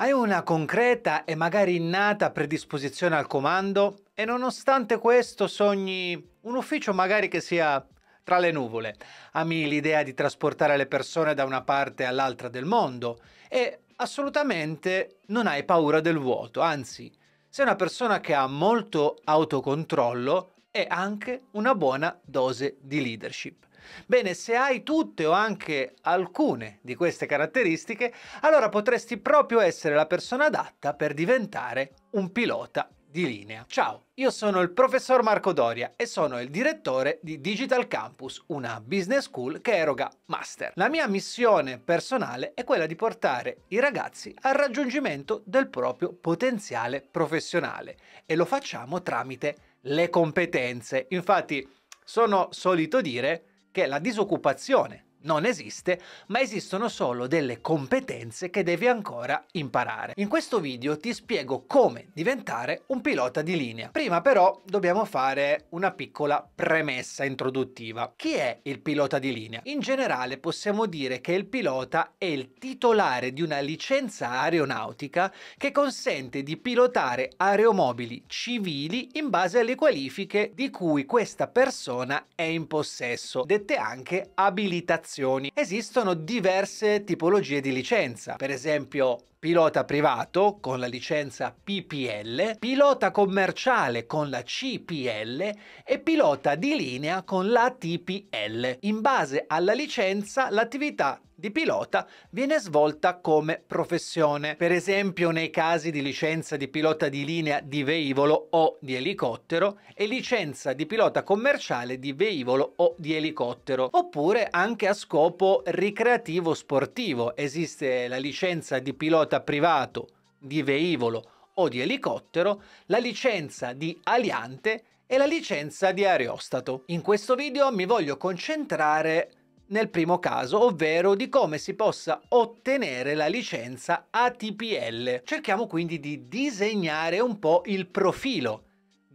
Hai una concreta e magari innata predisposizione al comando e nonostante questo sogni un ufficio magari che sia tra le nuvole. Ami l'idea di trasportare le persone da una parte all'altra del mondo e assolutamente non hai paura del vuoto, anzi sei una persona che ha molto autocontrollo e anche una buona dose di leadership. Bene, se hai tutte o anche alcune di queste caratteristiche, allora potresti proprio essere la persona adatta per diventare un pilota di linea. Ciao, io sono il professor Marco Doria e sono il direttore di Digital Campus, una business school che eroga master. La mia missione personale è quella di portare i ragazzi al raggiungimento del proprio potenziale professionale e lo facciamo tramite le competenze. Infatti sono solito dire che la disoccupazione non esiste, ma esistono solo delle competenze che devi ancora imparare. In questo video ti spiego come diventare un pilota di linea. Prima però dobbiamo fare una piccola premessa introduttiva. Chi è il pilota di linea? In generale possiamo dire che il pilota è il titolare di una licenza aeronautica che consente di pilotare aeromobili civili in base alle qualifiche di cui questa persona è in possesso, dette anche abilitazioni applicazioni esistono diverse tipologie di licenza, per esempio pilota privato con la licenza PPL, pilota commerciale con la CPL e pilota di linea con la TPL. In base alla licenza l'attività di pilota viene svolta come professione, per esempio nei casi di licenza di pilota di linea di veicolo o di elicottero e licenza di pilota commerciale di veicolo o di elicottero, oppure anche a scopo ricreativo sportivo. Esiste la licenza di pilota pilota privato di veicolo o di elicottero, la licenza di aliante e la licenza di aerostato. In questo video mi voglio concentrare nel primo caso, ovvero di come si possa ottenere la licenza ATPL. Cerchiamo quindi di disegnare un po' il profilo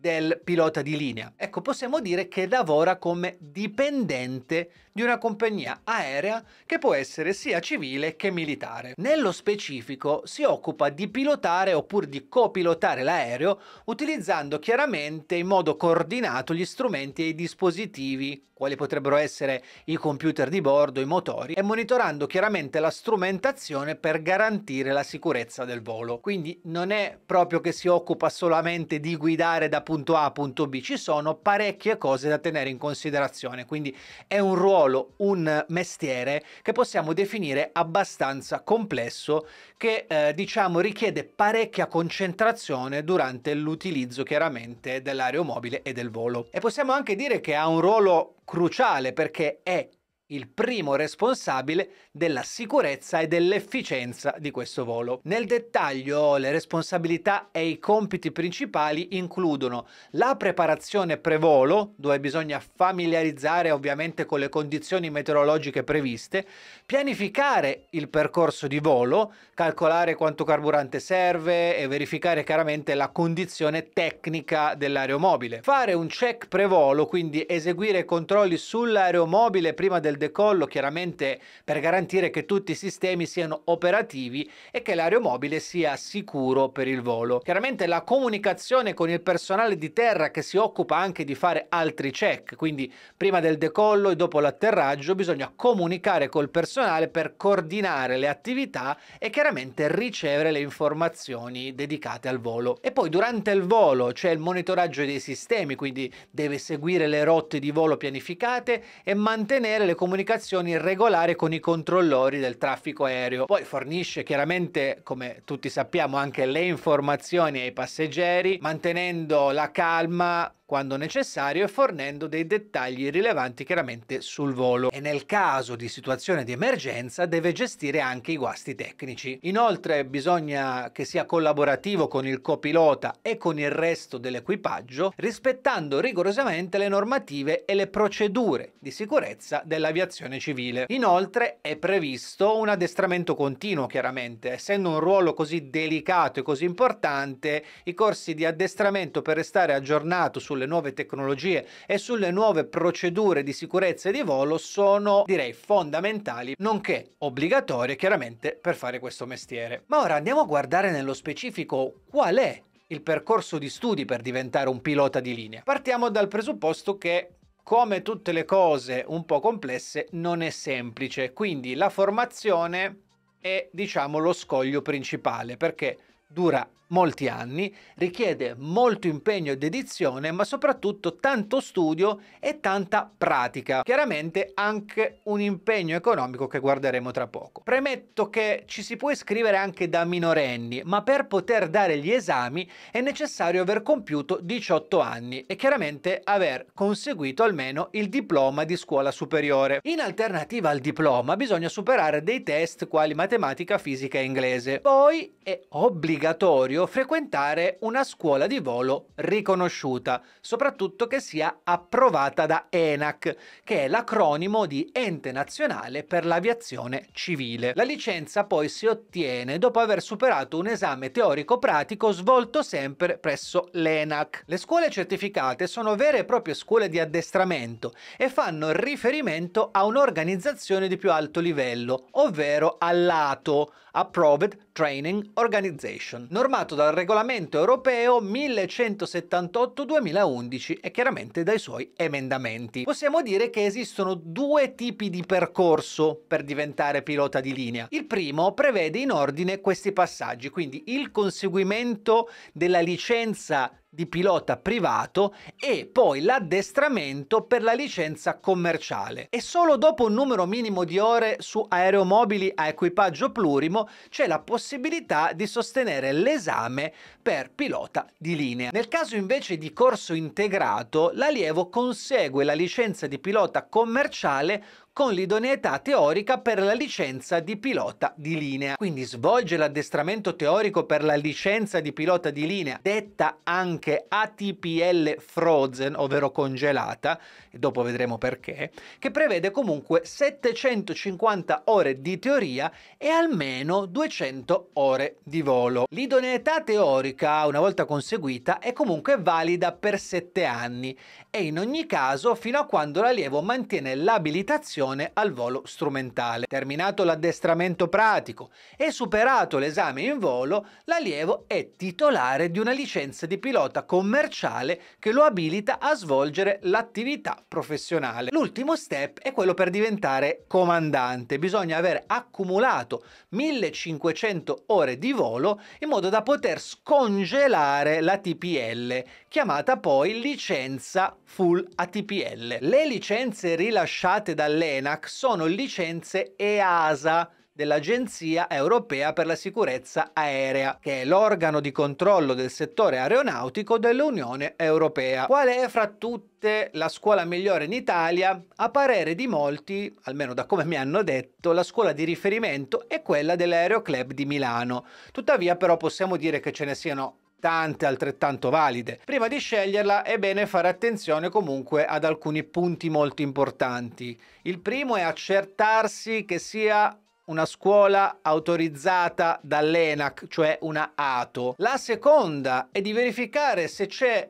del pilota di linea. Ecco, possiamo dire che lavora come dipendente di una compagnia aerea che può essere sia civile che militare. Nello specifico si occupa di pilotare oppure di copilotare l'aereo utilizzando chiaramente in modo coordinato gli strumenti e i dispositivi quali potrebbero essere i computer di bordo, i motori, e monitorando chiaramente la strumentazione per garantire la sicurezza del volo. Quindi non è proprio che si occupa solamente di guidare da punto A a punto B, ci sono parecchie cose da tenere in considerazione, quindi è un ruolo, un mestiere che possiamo definire abbastanza complesso che eh, diciamo richiede parecchia concentrazione durante l'utilizzo chiaramente dell'aeromobile e del volo. E possiamo anche dire che ha un ruolo cruciale perché è il primo responsabile della sicurezza e dell'efficienza di questo volo. Nel dettaglio le responsabilità e i compiti principali includono la preparazione pre-volo, dove bisogna familiarizzare ovviamente con le condizioni meteorologiche previste, pianificare il percorso di volo, calcolare quanto carburante serve e verificare chiaramente la condizione tecnica dell'aeromobile, fare un check pre-volo, quindi eseguire controlli sull'aeromobile prima del del decollo chiaramente per garantire che tutti i sistemi siano operativi e che l'aeromobile sia sicuro per il volo. Chiaramente la comunicazione con il personale di terra che si occupa anche di fare altri check, quindi prima del decollo e dopo l'atterraggio bisogna comunicare col personale per coordinare le attività e chiaramente ricevere le informazioni dedicate al volo. E poi durante il volo c'è il monitoraggio dei sistemi, quindi deve seguire le rotte di volo pianificate e mantenere le comunicazioni regolare con i controllori del traffico aereo. Poi fornisce chiaramente, come tutti sappiamo, anche le informazioni ai passeggeri, mantenendo la calma quando necessario e fornendo dei dettagli rilevanti chiaramente sul volo e nel caso di situazione di emergenza deve gestire anche i guasti tecnici. Inoltre bisogna che sia collaborativo con il copilota e con il resto dell'equipaggio rispettando rigorosamente le normative e le procedure di sicurezza dell'aviazione civile. Inoltre è previsto un addestramento continuo chiaramente, essendo un ruolo così delicato e così importante i corsi di addestramento per restare aggiornato su sulle nuove tecnologie e sulle nuove procedure di sicurezza di volo sono direi fondamentali, nonché obbligatorie chiaramente per fare questo mestiere. Ma ora andiamo a guardare nello specifico qual è il percorso di studi per diventare un pilota di linea. Partiamo dal presupposto che come tutte le cose un po' complesse non è semplice, quindi la formazione è diciamo lo scoglio principale perché dura molti anni, richiede molto impegno e dedizione, ma soprattutto tanto studio e tanta pratica. Chiaramente anche un impegno economico che guarderemo tra poco. Premetto che ci si può iscrivere anche da minorenni, ma per poter dare gli esami è necessario aver compiuto 18 anni e chiaramente aver conseguito almeno il diploma di scuola superiore. In alternativa al diploma bisogna superare dei test quali matematica, fisica e inglese. Poi è obbligatorio meglio frequentare una scuola di volo riconosciuta, soprattutto che sia approvata da ENAC, che è l'acronimo di Ente Nazionale per l'Aviazione Civile. La licenza poi si ottiene dopo aver superato un esame teorico-pratico svolto sempre presso l'ENAC. Le scuole certificate sono vere e proprie scuole di addestramento e fanno riferimento a un'organizzazione di più alto livello, ovvero all'ATO, Approved Training Organization, normato dal regolamento europeo 1178-2011 e chiaramente dai suoi emendamenti. Possiamo dire che esistono due tipi di percorso per diventare pilota di linea. Il primo prevede in ordine questi passaggi, quindi il conseguimento della licenza di pilota privato e poi l'addestramento per la licenza commerciale. E solo dopo un numero minimo di ore su aeromobili a equipaggio plurimo c'è la possibilità di sostenere l'esame per pilota di linea. Nel caso invece di corso integrato, l'allievo consegue la licenza di pilota commerciale con l'idoneità teorica per la licenza di pilota di linea. Quindi svolge l'addestramento teorico per la licenza di pilota di linea, detta anche ATPL frozen, ovvero congelata, e dopo vedremo perché, che prevede comunque 750 ore di teoria e almeno 200 ore di volo. L'idoneità teorica, una volta conseguita, è comunque valida per 7 anni e in ogni caso fino a quando l'allievo mantiene l'abilitazione formazione al volo strumentale. Terminato l'addestramento pratico e superato l'esame in volo, l'allievo è titolare di una licenza di pilota commerciale che lo abilita a svolgere l'attività professionale. L'ultimo step è quello per diventare comandante. Bisogna aver accumulato 1500 ore di volo in modo da poter scongelare la TPL, chiamata poi licenza full ATPL. Le licenze rilasciate dall'ENI l'ENAC sono licenze EASA dell'Agenzia Europea per la Sicurezza Aerea, che è l'organo di controllo del settore aeronautico dell'Unione Europea. Qual è fra tutte la scuola migliore in Italia? A parere di molti, almeno da come mi hanno detto, la scuola di riferimento è quella dell'Aeroclub di Milano. Tuttavia però possiamo dire che ce ne siano altrettante, altrettanto valide. Prima di sceglierla è bene fare attenzione comunque ad alcuni punti molto importanti. Il primo è accertarsi che sia una scuola autorizzata dall'ENAC, cioè una ATO. La seconda è di verificare se c'è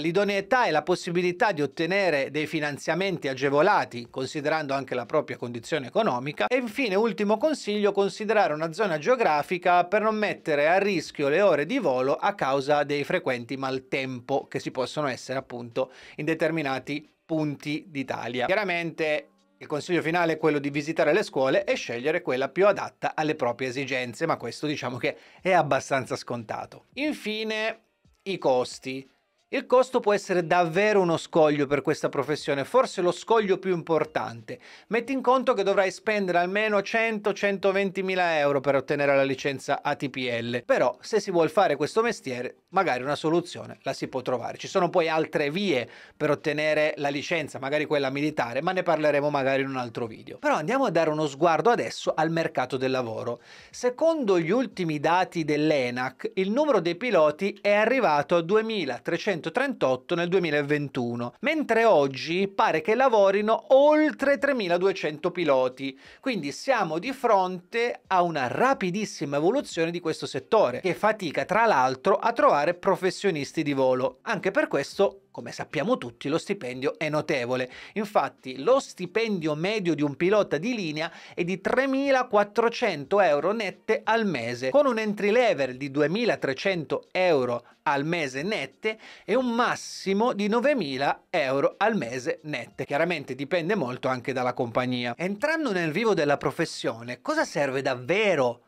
l'idoneità e la possibilità di ottenere dei finanziamenti agevolati considerando anche la propria condizione economica e infine ultimo consiglio considerare una zona geografica per non mettere a rischio le ore di volo a causa dei frequenti maltempo che si possono essere appunto in determinati punti d'Italia. Chiaramente il consiglio finale è quello di visitare le scuole e scegliere quella più adatta alle proprie esigenze, ma questo diciamo che è abbastanza scontato. Infine i costi. Il costo può essere davvero uno scoglio per questa professione, forse lo scoglio più importante. Metti in conto che dovrai spendere almeno 100-120 mila euro per ottenere la licenza ATPL, però se si vuole fare questo mestiere magari una soluzione la si può trovare. Ci sono poi altre vie per ottenere la licenza, magari quella militare, ma ne parleremo magari in un altro video. Però andiamo a dare uno sguardo adesso al mercato del lavoro. Secondo gli ultimi dati dell'ENAC, il numero dei piloti è arrivato a 2300 1.238 nel 2021, mentre oggi pare che lavorino oltre 3.200 piloti. Quindi siamo di fronte a una rapidissima evoluzione di questo settore, che fatica tra l'altro a trovare professionisti di volo. Anche per questo come sappiamo tutti, lo stipendio è notevole. Infatti, lo stipendio medio di un pilota di linea è di 3.400 euro nette al mese, con un entry level di 2.300 euro al mese nette e un massimo di 9.000 euro al mese nette. Chiaramente dipende molto anche dalla compagnia. Entrando nel vivo della professione, cosa serve davvero?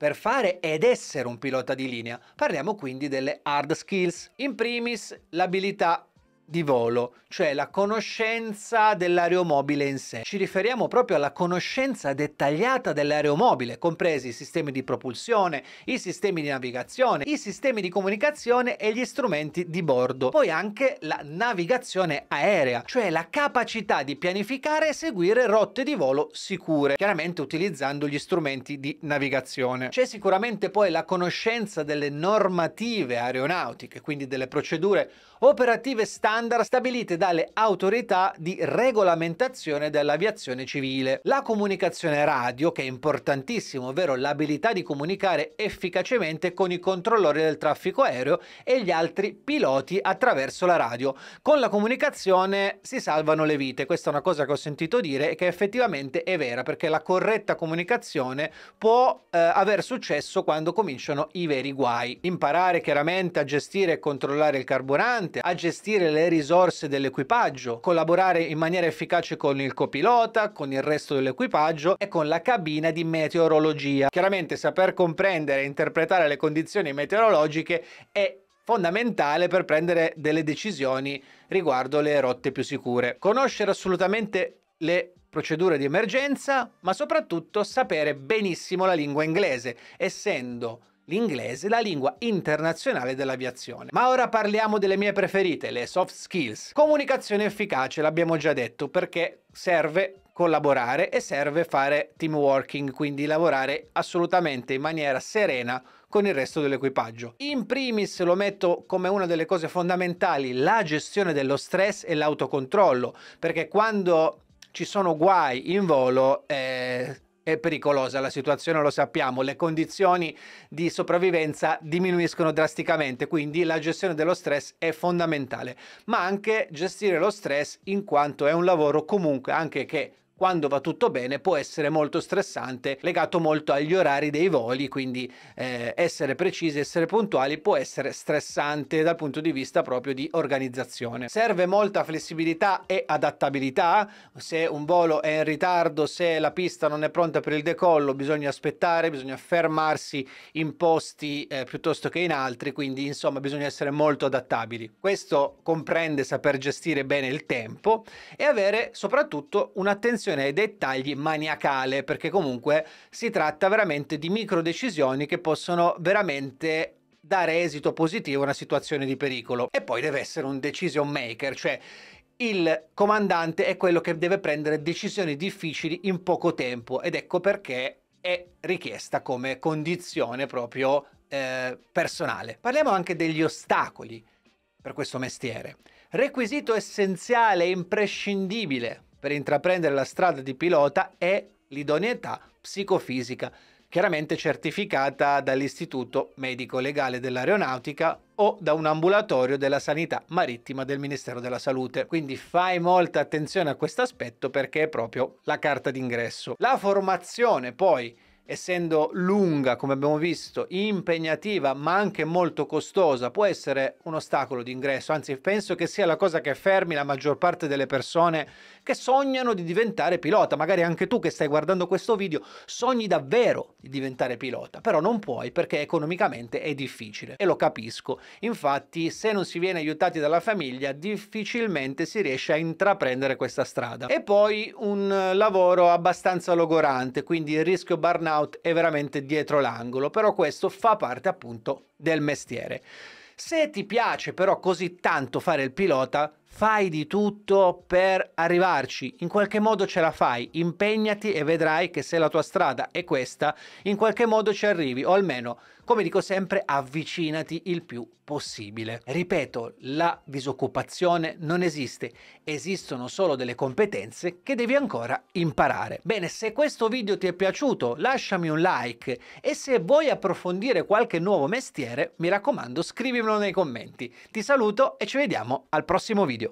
per fare ed essere un pilota di linea. Parliamo quindi delle hard skills. In primis l'abilità di volo, cioè la conoscenza dell'aeromobile in sé. Ci riferiamo proprio alla conoscenza dettagliata dell'aeromobile, compresi i sistemi di propulsione, i sistemi di navigazione, i sistemi di comunicazione e gli strumenti di bordo. Poi anche la navigazione aerea, cioè la capacità di pianificare e seguire rotte di volo sicure, chiaramente utilizzando gli strumenti di navigazione. C'è sicuramente poi la conoscenza delle normative aeronautiche, quindi delle procedure operative standard standard stabilite dalle autorità di regolamentazione dell'aviazione civile. La comunicazione radio, che è importantissima, ovvero l'abilità di comunicare efficacemente con i controllori del traffico aereo e gli altri piloti attraverso la radio. Con la comunicazione si salvano le vite, questa è una cosa che ho sentito dire e che effettivamente è vera, perché la corretta comunicazione può eh, aver successo quando cominciano i veri guai. Imparare chiaramente a gestire e controllare il carburante, a gestire le risorse dell'equipaggio, collaborare in maniera efficace con il copilota, con il resto dell'equipaggio e con la cabina di meteorologia. Chiaramente saper comprendere e interpretare le condizioni meteorologiche è fondamentale per prendere delle decisioni riguardo le rotte più sicure. Conoscere assolutamente le procedure di emergenza, ma soprattutto sapere benissimo la lingua inglese, essendo l'inglese la lingua internazionale dell'aviazione. Ma ora parliamo delle mie preferite, le soft skills. Comunicazione efficace, l'abbiamo già detto, perché serve collaborare e serve fare team working, quindi lavorare assolutamente in maniera serena con il resto dell'equipaggio. In primis lo metto come una delle cose fondamentali, la gestione dello stress e l'autocontrollo, perché quando ci sono guai in volo eh, è pericolosa la situazione, lo sappiamo, le condizioni di sopravvivenza diminuiscono drasticamente, quindi la gestione dello stress è fondamentale, ma anche gestire lo stress in quanto è un lavoro comunque anche che quando va tutto bene può essere molto stressante, legato molto agli orari dei voli, quindi eh, essere precisi, essere puntuali può essere stressante dal punto di vista proprio di organizzazione. Serve molta flessibilità e adattabilità, se un volo è in ritardo, se la pista non è pronta per il decollo, bisogna aspettare, bisogna fermarsi in posti eh, piuttosto che in altri, quindi insomma bisogna essere molto adattabili. Questo comprende saper gestire bene il tempo e avere soprattutto un'attenzione attenzione ai dettagli maniacale, perché comunque si tratta veramente di micro decisioni che possono veramente dare esito positivo a una situazione di pericolo. E poi deve essere un decision maker, cioè il comandante è quello che deve prendere decisioni difficili in poco tempo ed ecco perché è richiesta come condizione proprio eh, personale. Parliamo anche degli ostacoli per questo mestiere. Requisito essenziale imprescindibile per intraprendere la strada di pilota è l'idoneità psicofisica, chiaramente certificata dall'Istituto Medico Legale dell'Aeronautica o da un ambulatorio della sanità marittima del Ministero della Salute. Quindi fai molta attenzione a questo aspetto perché è proprio la carta d'ingresso. La formazione poi essendo lunga, come abbiamo visto, impegnativa, ma anche molto costosa, può essere un ostacolo d'ingresso. Anzi, penso che sia la cosa che fermi la maggior parte delle persone che sognano di diventare pilota. Magari anche tu che stai guardando questo video sogni davvero di diventare pilota, però non puoi perché economicamente è difficile e lo capisco. Infatti, se non si viene aiutati dalla famiglia, difficilmente si riesce a intraprendere questa strada. E poi un lavoro abbastanza logorante, quindi il rischio burnout out è veramente dietro l'angolo, però questo fa parte appunto del mestiere. Se ti piace però così tanto fare il pilota, Fai di tutto per arrivarci, in qualche modo ce la fai, impegnati e vedrai che se la tua strada è questa, in qualche modo ci arrivi, o almeno, come dico sempre, avvicinati il più possibile. Ripeto, la disoccupazione non esiste, esistono solo delle competenze che devi ancora imparare. Bene, se questo video ti è piaciuto, lasciami un like e se vuoi approfondire qualche nuovo mestiere, mi raccomando, scrivimelo nei commenti. Ti saluto e ci vediamo al prossimo video.